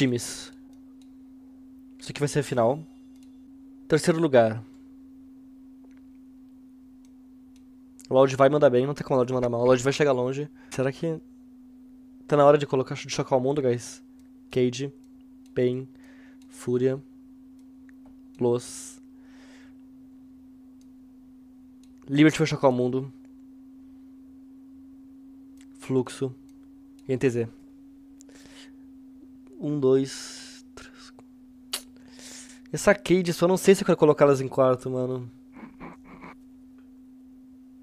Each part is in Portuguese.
times. Isso aqui vai ser a final. Terceiro lugar. O Loud vai mandar bem, não tem como o Loud mandar mal. O Loud vai chegar longe. Será que... Tá na hora de colocar de chocar o mundo, guys? Cage, Pain, Fúria, Los. Liberty vai chocar o mundo. Fluxo. NTZ. Um, dois, três. essa saquei só não sei se eu quero colocar elas em quarto, mano.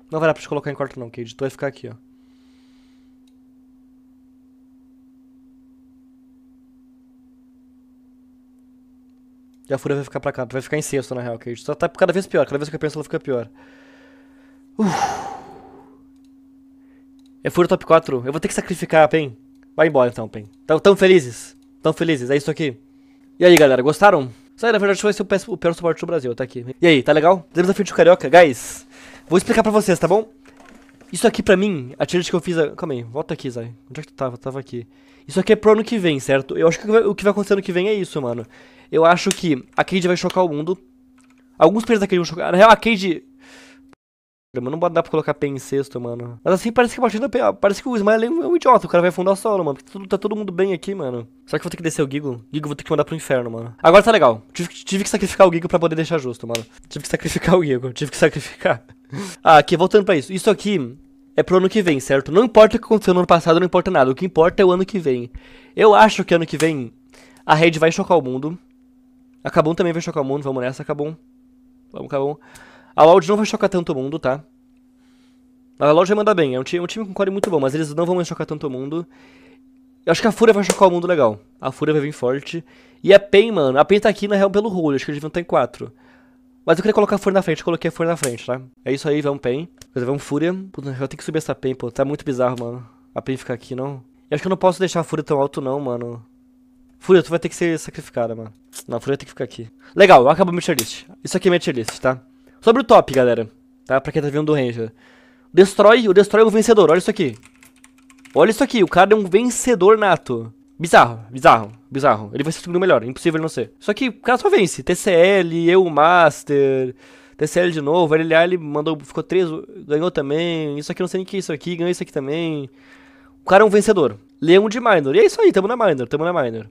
Não vai dar pra te colocar em quarto não, Cade. Tu vai ficar aqui, ó. E a Fúria vai ficar pra cá. Tu vai ficar em sexto, na real, Cade. Só tá cada vez pior. Cada vez que eu penso, ela fica pior. Uff. É Fúria top 4. Eu vou ter que sacrificar, Pen. Vai embora, então, Pen. Tão, tão felizes tão felizes, é isso aqui. E aí, galera, gostaram? Isso aí, na verdade, foi o pior suporte do Brasil, tá aqui. E aí, tá legal? Temos a frente Carioca, guys. Vou explicar pra vocês, tá bom? Isso aqui pra mim, a challenge que eu fiz... A... Calma aí, volta aqui, Zai. Onde é que tu tava? Tava aqui. Isso aqui é pro ano que vem, certo? Eu acho que o que vai acontecer ano que vem é isso, mano. Eu acho que a Cade vai chocar o mundo. Alguns players da Cade vão chocar. Na real, a Cade Mano, não dá pra colocar pé em sexto, mano. Mas assim, parece que a partida. Parece que o Smiley é, é um idiota. O cara vai afundar solo, mano. Porque tá, tá todo mundo bem aqui, mano. será que eu vou ter que descer o Gigo. Gigo vou ter que mandar pro inferno, mano. Agora tá legal. Tive, tive que sacrificar o Gigo pra poder deixar justo, mano. Tive que sacrificar o Gigo. Tive que sacrificar. ah, aqui, voltando pra isso. Isso aqui é pro ano que vem, certo? Não importa o que aconteceu no ano passado, não importa nada. O que importa é o ano que vem. Eu acho que ano que vem a Red vai chocar o mundo. acabou também vai chocar o mundo. Vamos nessa, acabou Vamos, acabou. A Loud não vai chocar tanto mundo, tá? A Loud vai mandar bem, é um time, é um time com core muito bom, mas eles não vão chocar tanto mundo. Eu acho que a Fúria vai chocar o mundo legal. A Fúria vai vir forte. E a PEN, mano, a PEN tá aqui na real pelo rolo, acho que eles deviam estar em 4. Mas eu queria colocar a Fúria na frente, coloquei a Fúria na frente, tá? É isso aí, vamos PEN. Quer dizer, vamos Fúria. Puta, eu tenho que subir essa PEN, pô, tá muito bizarro, mano. A PEN ficar aqui, não. Eu acho que eu não posso deixar a Fúria tão alto, não, mano. Fúria, tu vai ter que ser sacrificada, mano. Não, a Fúria tem que ficar aqui. Legal, acabou minha tier list. Isso aqui é minha tier list, tá? Sobre o top, galera. Tá? Pra quem tá vendo do Ranger. Destrói, o Destrói é o vencedor, olha isso aqui. Olha isso aqui, o cara é um vencedor nato. Bizarro, bizarro, bizarro. Ele vai ser o segundo melhor, impossível ele não ser. Só que o cara só vence. TCL, eu Master, TCL de novo, LLA ele mandou, ficou 3, ganhou também. Isso aqui não sei nem o que é isso aqui, ganhou isso aqui também. O cara é um vencedor. Leão de Minor. E é isso aí, tamo na Minor, tamo na Minor.